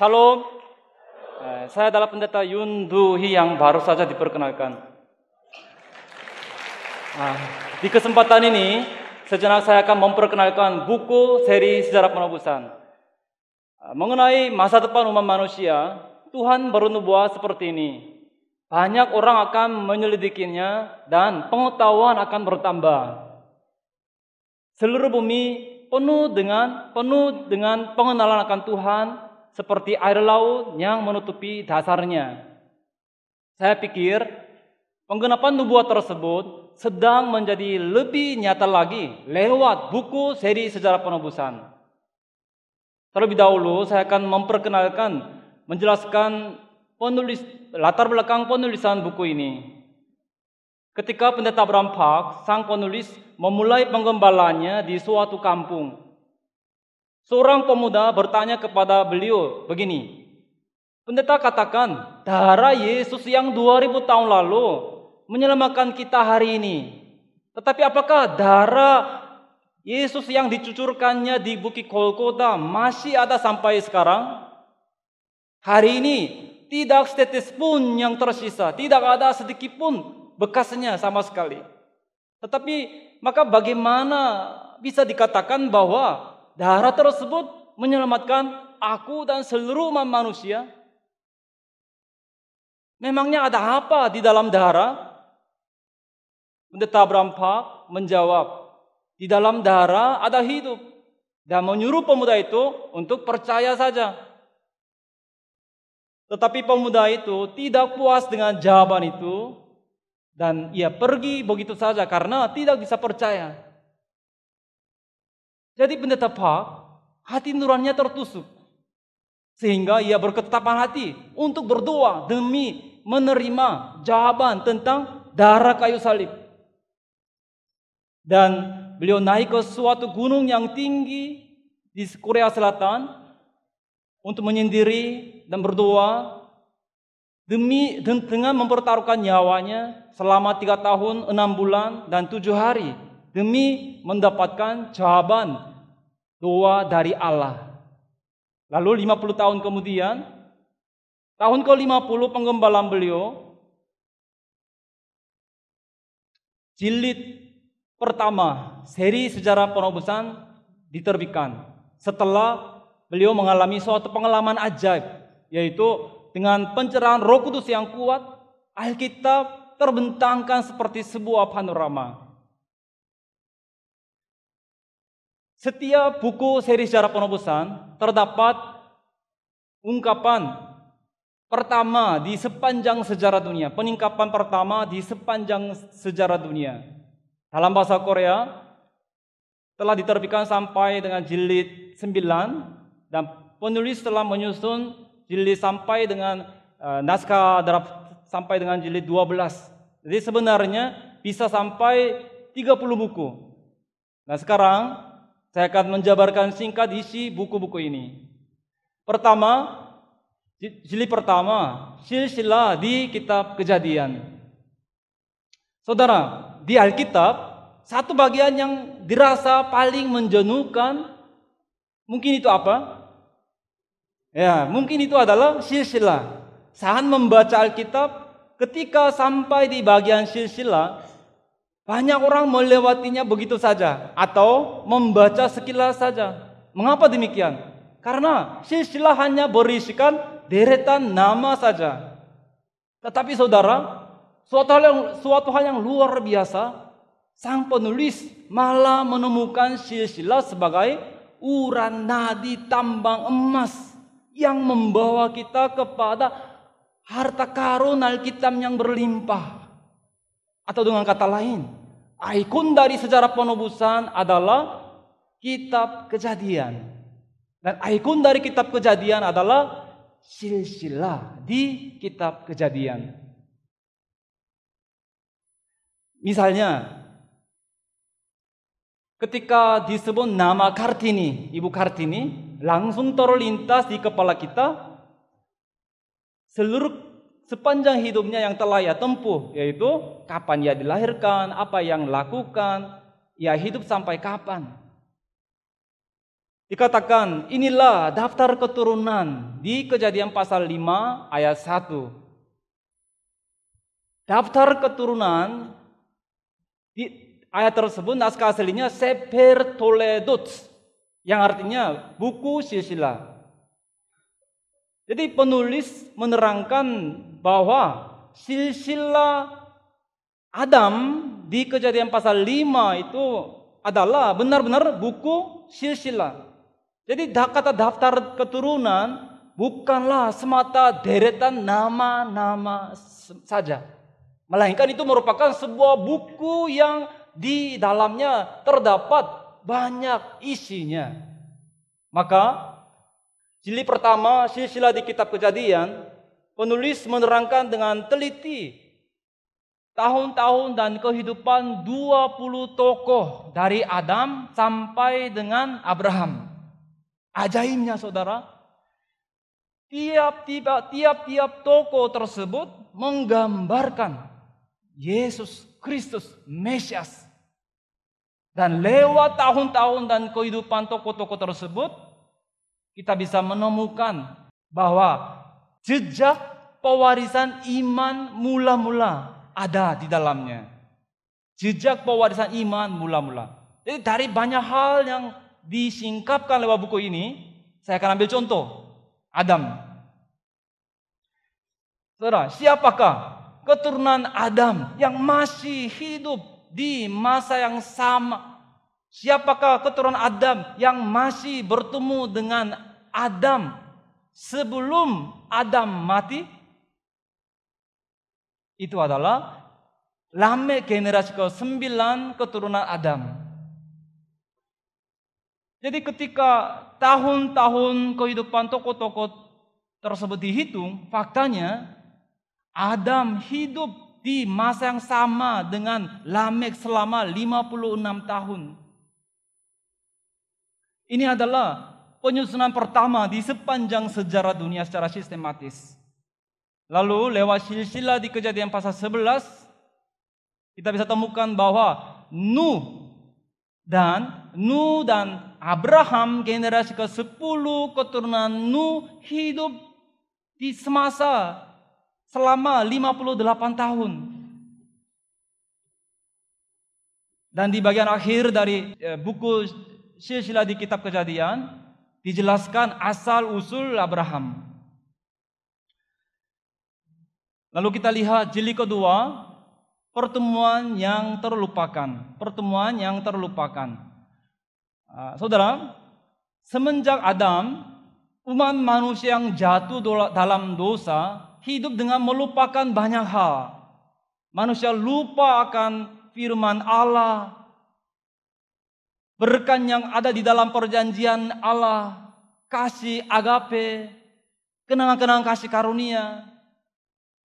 Shalom. Eh, saya adalah pendeta Yun Duhi yang baru saja diperkenalkan. Nah, di kesempatan ini, sejenak saya akan memperkenalkan buku seri Sejarah Penebusan. Ah, mengenai masa depan umat manusia, Tuhan bernubuat seperti ini. Banyak orang akan menyelidikinya dan pengetahuan akan bertambah. Seluruh bumi penuh dengan penuh dengan pengenalan akan Tuhan seperti air laut yang menutupi dasarnya. Saya pikir penggenapan nubuat tersebut sedang menjadi lebih nyata lagi lewat buku seri sejarah penebusan. Terlebih dahulu saya akan memperkenalkan, menjelaskan penulis latar belakang penulisan buku ini. Ketika pendeta Bram Park, sang penulis memulai penggembalanya di suatu kampung Seorang pemuda bertanya kepada beliau begini, Pendeta katakan, darah Yesus yang 2000 tahun lalu menyelamatkan kita hari ini. Tetapi apakah darah Yesus yang dicucurkannya di Bukit Golgota masih ada sampai sekarang? Hari ini tidak setetes pun yang tersisa, tidak ada sedikit pun bekasnya sama sekali. Tetapi maka bagaimana bisa dikatakan bahwa Darah tersebut menyelamatkan aku dan seluruh manusia. Memangnya ada apa di dalam darah? Pendeta Abraham Park menjawab, di dalam darah ada hidup. Dan menyuruh pemuda itu untuk percaya saja. Tetapi pemuda itu tidak puas dengan jawaban itu. Dan ia pergi begitu saja karena tidak bisa percaya. Jadi pendeta Pak hati nurannya tertusuk. Sehingga ia berketetapan hati untuk berdoa demi menerima jawaban tentang darah kayu salib. Dan beliau naik ke suatu gunung yang tinggi di Korea Selatan untuk menyendiri dan berdoa demi dengan mempertaruhkan nyawanya selama tiga tahun, enam bulan, dan tujuh hari demi mendapatkan jawaban doa dari Allah. Lalu 50 tahun kemudian, tahun ke-50 penggembala beliau jilid pertama seri sejarah penobusan diterbitkan setelah beliau mengalami suatu pengalaman ajaib yaitu dengan pencerahan Roh Kudus yang kuat Alkitab terbentangkan seperti sebuah panorama Setiap buku seri sejarah penebusan terdapat ungkapan pertama di sepanjang sejarah dunia, peningkapan pertama di sepanjang sejarah dunia. Dalam bahasa Korea telah diterbitkan sampai dengan jilid 9 dan penulis telah menyusun jilid sampai dengan uh, naskah draft sampai dengan jilid 12. Jadi sebenarnya bisa sampai 30 buku. Nah, sekarang saya akan menjabarkan singkat isi buku-buku ini. Pertama, jilid pertama, silsilah di kitab kejadian. Saudara, di Alkitab, satu bagian yang dirasa paling menjenuhkan, mungkin itu apa? Ya, mungkin itu adalah silsilah. Saat membaca Alkitab, ketika sampai di bagian silsilah, banyak orang melewatinya begitu saja atau membaca sekilas saja. Mengapa demikian? Karena silsilah hanya berisikan deretan nama saja. Tetapi saudara, suatu hal yang, suatu hal yang luar biasa, sang penulis malah menemukan silsilah sebagai uran nadi tambang emas yang membawa kita kepada harta karun Alkitab yang berlimpah. Atau dengan kata lain, ikon dari sejarah penebusan adalah kitab kejadian. Dan ikon dari kitab kejadian adalah silsilah di kitab kejadian. Misalnya, ketika disebut nama Kartini, Ibu Kartini, langsung terlintas di kepala kita seluruh sepanjang hidupnya yang telah ia tempuh, yaitu kapan ia dilahirkan, apa yang lakukan, ia hidup sampai kapan. Dikatakan, inilah daftar keturunan di kejadian pasal 5 ayat 1. Daftar keturunan di ayat tersebut naskah aslinya Sefer Toledot yang artinya buku silsilah. Jadi penulis menerangkan bahwa silsilah Adam di kejadian pasal 5 itu adalah benar-benar buku silsilah. Jadi kata daftar keturunan bukanlah semata deretan nama-nama saja. Melainkan itu merupakan sebuah buku yang di dalamnya terdapat banyak isinya. Maka Jilid pertama, silsilah di kitab kejadian, penulis menerangkan dengan teliti tahun-tahun dan kehidupan 20 tokoh dari Adam sampai dengan Abraham. Ajaibnya saudara, tiap-tiap tokoh tersebut menggambarkan Yesus Kristus Mesias. Dan lewat tahun-tahun dan kehidupan tokoh-tokoh tersebut, kita bisa menemukan bahwa jejak pewarisan iman mula-mula ada di dalamnya. Jejak pewarisan iman mula-mula. Jadi dari banyak hal yang disingkapkan lewat buku ini, saya akan ambil contoh. Adam. Saudara, siapakah keturunan Adam yang masih hidup di masa yang sama Siapakah keturunan Adam yang masih bertemu dengan Adam sebelum Adam mati? Itu adalah Lame generasi ke-9 keturunan Adam. Jadi ketika tahun-tahun kehidupan tokoh-tokoh tersebut dihitung, faktanya Adam hidup di masa yang sama dengan Lamek selama 56 tahun. Ini adalah penyusunan pertama di sepanjang sejarah dunia secara sistematis. Lalu lewat silsilah di kejadian pasal 11, kita bisa temukan bahwa Nuh dan Nuh dan Abraham generasi ke-10 keturunan Nuh hidup di semasa selama 58 tahun. Dan di bagian akhir dari eh, buku silsilah di kitab kejadian dijelaskan asal usul Abraham. Lalu kita lihat jilid kedua, pertemuan yang terlupakan, pertemuan yang terlupakan. Ah, saudara, semenjak Adam, umat manusia yang jatuh dalam dosa hidup dengan melupakan banyak hal. Manusia lupa akan firman Allah, Berkat yang ada di dalam perjanjian Allah, kasih agape, kenangan-kenangan kasih karunia.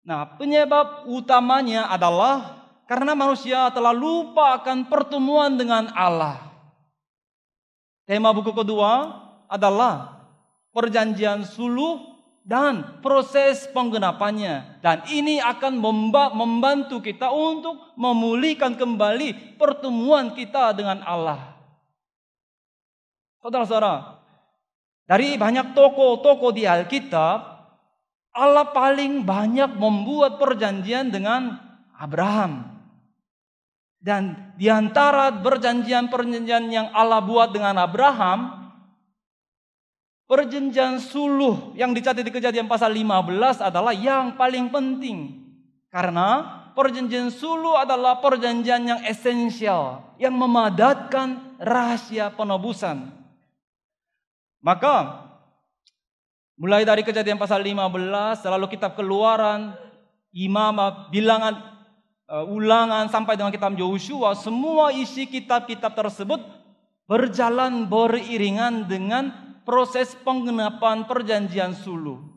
Nah, penyebab utamanya adalah karena manusia telah lupa akan pertemuan dengan Allah. Tema buku kedua adalah perjanjian suluh dan proses penggenapannya. Dan ini akan membantu kita untuk memulihkan kembali pertemuan kita dengan Allah. Saudara-saudara, dari banyak toko-toko di Alkitab, Allah paling banyak membuat perjanjian dengan Abraham. Dan di antara perjanjian-perjanjian yang Allah buat dengan Abraham, perjanjian suluh yang dicatat di kejadian pasal 15 adalah yang paling penting. Karena perjanjian suluh adalah perjanjian yang esensial, yang memadatkan rahasia penebusan. Maka mulai dari kejadian pasal 15, selalu kitab keluaran, imam, bilangan, uh, ulangan sampai dengan kitab Yosua, semua isi kitab-kitab tersebut berjalan beriringan dengan proses penggenapan perjanjian sulu.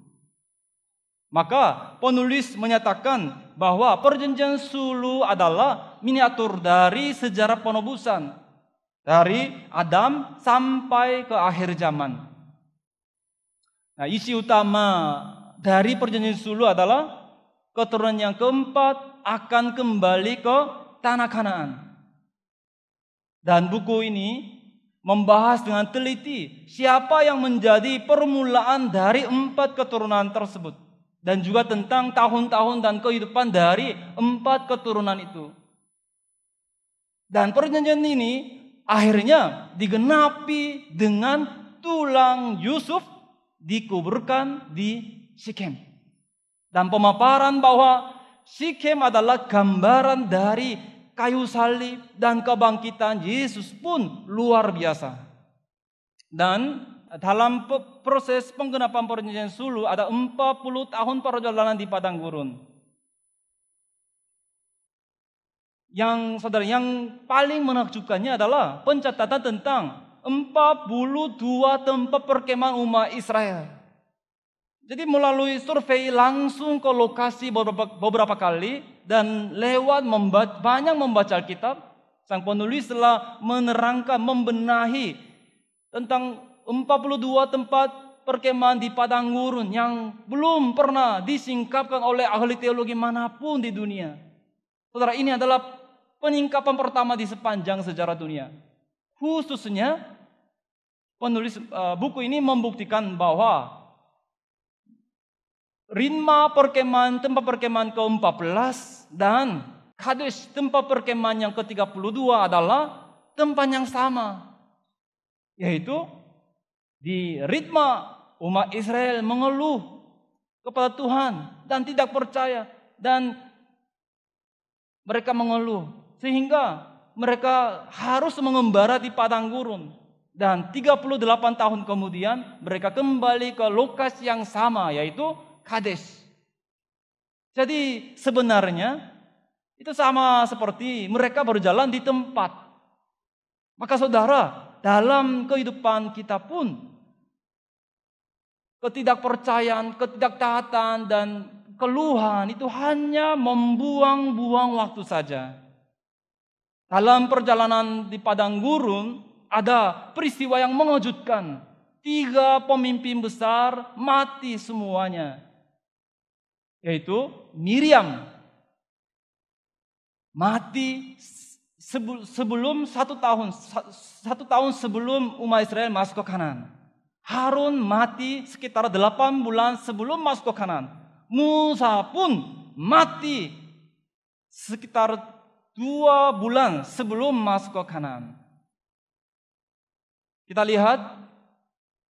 Maka penulis menyatakan bahwa perjanjian sulu adalah miniatur dari sejarah penobusan. Dari Adam sampai ke akhir zaman. Nah, isi utama dari perjanjian sulu adalah keturunan yang keempat akan kembali ke tanah Kanaan. Dan buku ini membahas dengan teliti siapa yang menjadi permulaan dari empat keturunan tersebut dan juga tentang tahun-tahun dan kehidupan dari empat keturunan itu. Dan perjanjian ini Akhirnya digenapi dengan tulang Yusuf dikuburkan di Sikem. Dan pemaparan bahwa Sikem adalah gambaran dari kayu salib dan kebangkitan Yesus pun luar biasa. Dan dalam proses penggenapan perjanjian sulu ada 40 tahun perjalanan di padang gurun. Yang saudara yang paling menakjubkannya adalah pencatatan tentang 42 tempat perkemahan umat Israel. Jadi melalui survei langsung ke lokasi beberapa, beberapa kali dan lewat membaca, banyak membaca Alkitab, sang penulis telah menerangkan, membenahi tentang 42 tempat perkemahan di padang gurun yang belum pernah disingkapkan oleh ahli teologi manapun di dunia. Saudara, ini adalah peningkapan pertama di sepanjang sejarah dunia. Khususnya penulis uh, buku ini membuktikan bahwa Rinma perkemahan tempat perkemahan ke-14 dan Kadesh tempat perkemahan yang ke-32 adalah tempat yang sama yaitu di Ritma umat Israel mengeluh kepada Tuhan dan tidak percaya dan mereka mengeluh sehingga mereka harus mengembara di padang gurun. Dan 38 tahun kemudian mereka kembali ke lokasi yang sama yaitu Kades. Jadi sebenarnya itu sama seperti mereka berjalan di tempat. Maka saudara, dalam kehidupan kita pun ketidakpercayaan, ketidaktaatan dan keluhan itu hanya membuang-buang waktu saja. Dalam perjalanan di padang gurun ada peristiwa yang mengejutkan. Tiga pemimpin besar mati semuanya. Yaitu Miriam. Mati sebelum satu tahun satu tahun sebelum umat Israel masuk ke Kanan. Harun mati sekitar delapan bulan sebelum masuk ke Kanan. Musa pun mati sekitar dua bulan sebelum masuk ke kanan. Kita lihat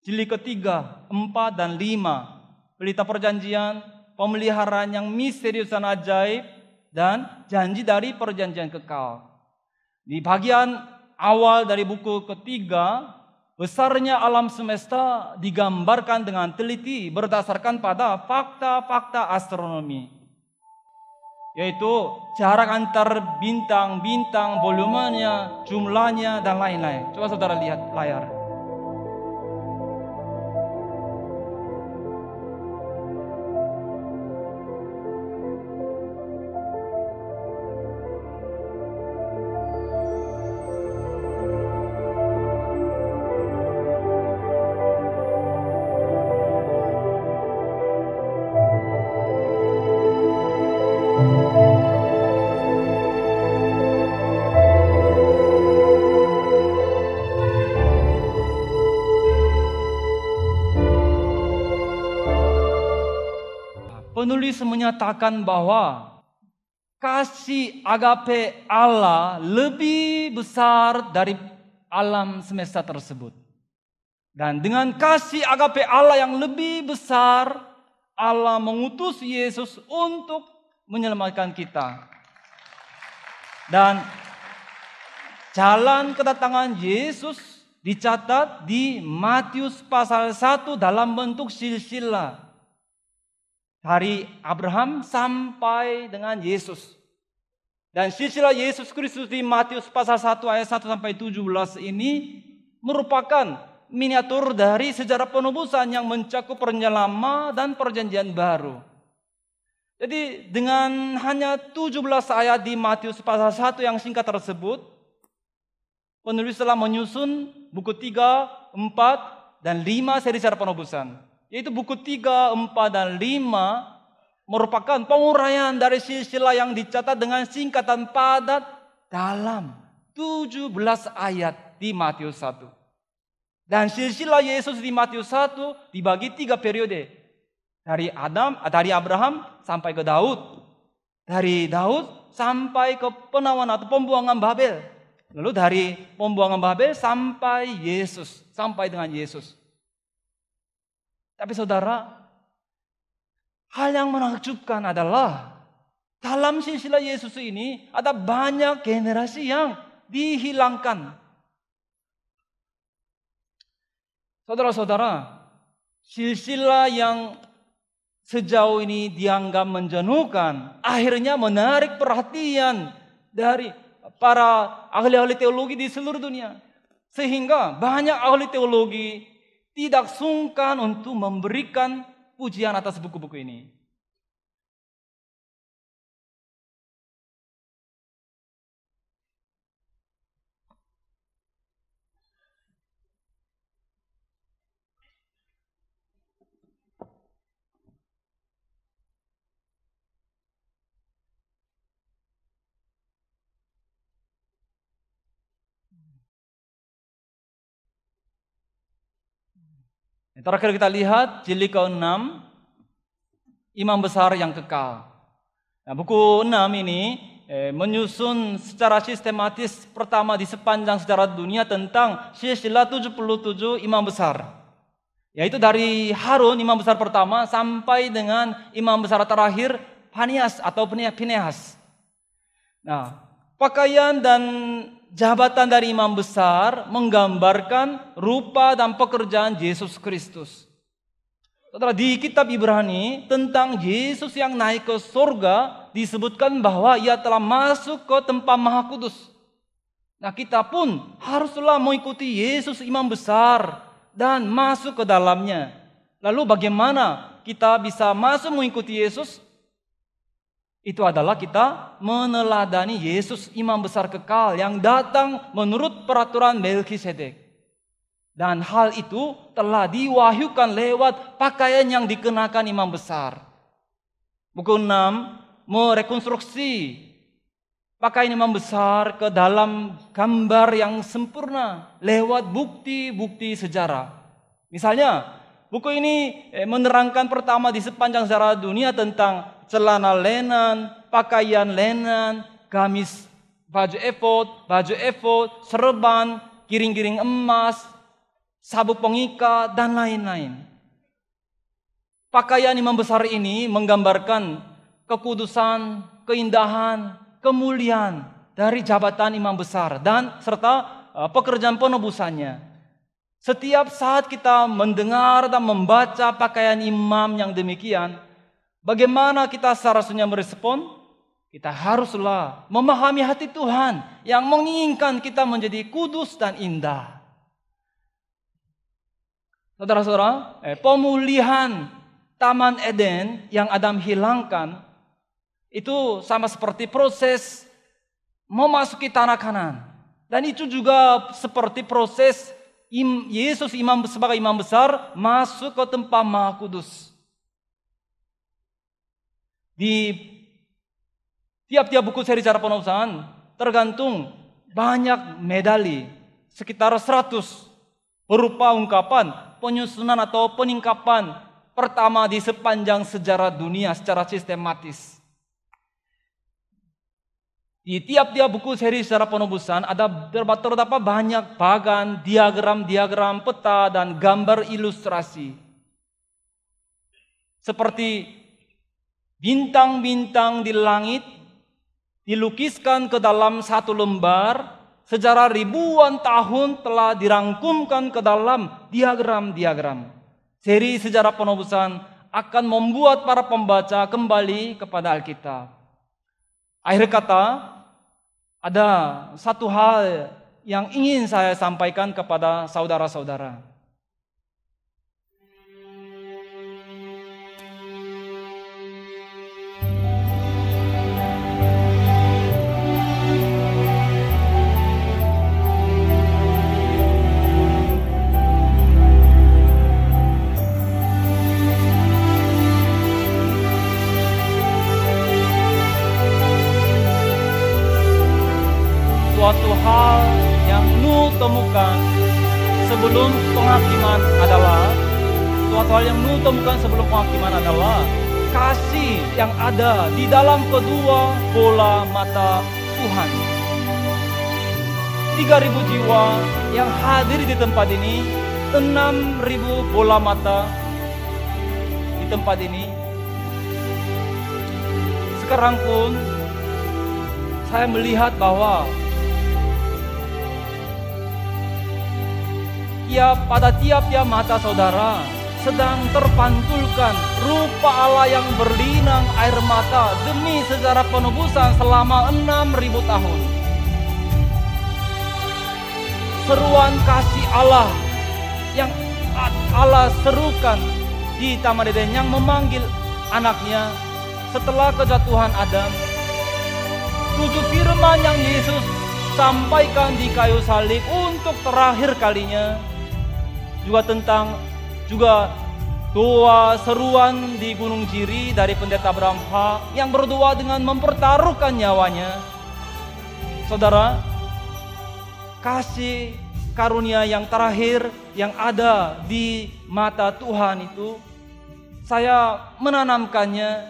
jilid ketiga, empat, dan lima. Berita perjanjian, pemeliharaan yang misterius dan ajaib, dan janji dari perjanjian kekal. Di bagian awal dari buku ketiga, besarnya alam semesta digambarkan dengan teliti berdasarkan pada fakta-fakta astronomi yaitu jarak antar bintang-bintang, volumenya, jumlahnya, dan lain-lain. Coba saudara lihat layar. penulis menyatakan bahwa kasih agape Allah lebih besar dari alam semesta tersebut. Dan dengan kasih agape Allah yang lebih besar, Allah mengutus Yesus untuk menyelamatkan kita. Dan jalan kedatangan Yesus dicatat di Matius pasal 1 dalam bentuk silsilah dari Abraham sampai dengan Yesus. Dan silsilah Yesus Kristus di Matius pasal 1 ayat 1 sampai 17 ini merupakan miniatur dari sejarah penebusan yang mencakup lama dan perjanjian baru. Jadi dengan hanya 17 ayat di Matius pasal 1 yang singkat tersebut, penulis telah menyusun buku 3, 4, dan 5 seri sejarah penebusan. Yaitu buku 3, 4, dan 5 merupakan penguraian dari silsilah yang dicatat dengan singkatan padat dalam 17 ayat di Matius 1. Dan silsilah Yesus di Matius 1 dibagi tiga periode. Dari Adam, eh, dari Abraham sampai ke Daud. Dari Daud sampai ke penawan atau pembuangan Babel. Lalu dari pembuangan Babel sampai Yesus, sampai dengan Yesus. Tapi saudara, hal yang menakjubkan adalah dalam silsilah Yesus ini ada banyak generasi yang dihilangkan. Saudara-saudara, silsilah yang sejauh ini dianggap menjenuhkan akhirnya menarik perhatian dari para ahli-ahli teologi di seluruh dunia. Sehingga banyak ahli teologi tidak sungkan untuk memberikan pujian atas buku-buku ini. Yang terakhir kita lihat jilid ke-6 Imam Besar yang Kekal. Nah, buku 6 ini eh, menyusun secara sistematis pertama di sepanjang sejarah dunia tentang silsilah 77 imam besar. Yaitu dari Harun imam besar pertama sampai dengan imam besar terakhir Panias atau Pinehas. Nah, pakaian dan jabatan dari imam besar menggambarkan rupa dan pekerjaan Yesus Kristus. Setelah di kitab Ibrani tentang Yesus yang naik ke surga disebutkan bahwa ia telah masuk ke tempat maha kudus. Nah kita pun haruslah mengikuti Yesus imam besar dan masuk ke dalamnya. Lalu bagaimana kita bisa masuk mengikuti Yesus? Itu adalah kita meneladani Yesus imam besar kekal yang datang menurut peraturan Melkisedek. Dan hal itu telah diwahyukan lewat pakaian yang dikenakan imam besar. Buku 6 merekonstruksi pakaian imam besar ke dalam gambar yang sempurna lewat bukti-bukti sejarah. Misalnya, buku ini eh, menerangkan pertama di sepanjang sejarah dunia tentang celana lenan, pakaian lenan, gamis baju efod, baju efod, serban, giring-giring emas, sabuk pengikat, dan lain-lain. Pakaian imam besar ini menggambarkan kekudusan, keindahan, kemuliaan dari jabatan imam besar dan serta eh, pekerjaan penebusannya. Setiap saat kita mendengar dan membaca pakaian imam yang demikian, Bagaimana kita seharusnya merespon? Kita haruslah memahami hati Tuhan yang menginginkan kita menjadi kudus dan indah. Saudara-saudara, eh, pemulihan Taman Eden yang Adam hilangkan itu sama seperti proses memasuki tanah kanan. Dan itu juga seperti proses Yesus imam sebagai imam besar masuk ke tempat Maha Kudus. Di tiap-tiap buku seri cara penulisan tergantung banyak medali sekitar 100 berupa ungkapan penyusunan atau peningkapan pertama di sepanjang sejarah dunia secara sistematis. Di tiap-tiap buku seri secara penebusan ada terdapat banyak bagan, diagram-diagram peta dan gambar ilustrasi. Seperti Bintang-bintang di langit dilukiskan ke dalam satu lembar sejarah ribuan tahun telah dirangkumkan ke dalam diagram-diagram. Seri sejarah penobusan akan membuat para pembaca kembali kepada Alkitab. Akhir kata, ada satu hal yang ingin saya sampaikan kepada saudara-saudara. suatu hal yang Nuh temukan sebelum penghakiman adalah suatu hal yang Nuh temukan sebelum penghakiman adalah kasih yang ada di dalam kedua bola mata Tuhan. 3000 jiwa yang hadir di tempat ini, 6000 bola mata di tempat ini. Sekarang pun saya melihat bahwa tiap pada tiap-tiap ya mata saudara sedang terpantulkan rupa Allah yang berlinang air mata demi sejarah penebusan selama enam ribu tahun. Seruan kasih Allah yang Allah serukan di Taman Eden yang memanggil anaknya setelah kejatuhan Adam. Tujuh firman yang Yesus sampaikan di kayu salib untuk terakhir kalinya juga tentang juga doa seruan di Gunung Jiri dari Pendeta Bramha yang berdoa dengan mempertaruhkan nyawanya. Saudara, kasih karunia yang terakhir yang ada di mata Tuhan itu saya menanamkannya,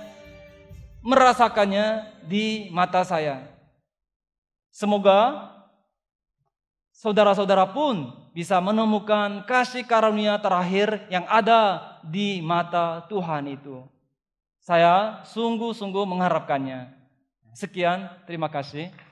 merasakannya di mata saya. Semoga saudara-saudara pun bisa menemukan kasih karunia terakhir yang ada di mata Tuhan itu. Saya sungguh-sungguh mengharapkannya. Sekian, terima kasih.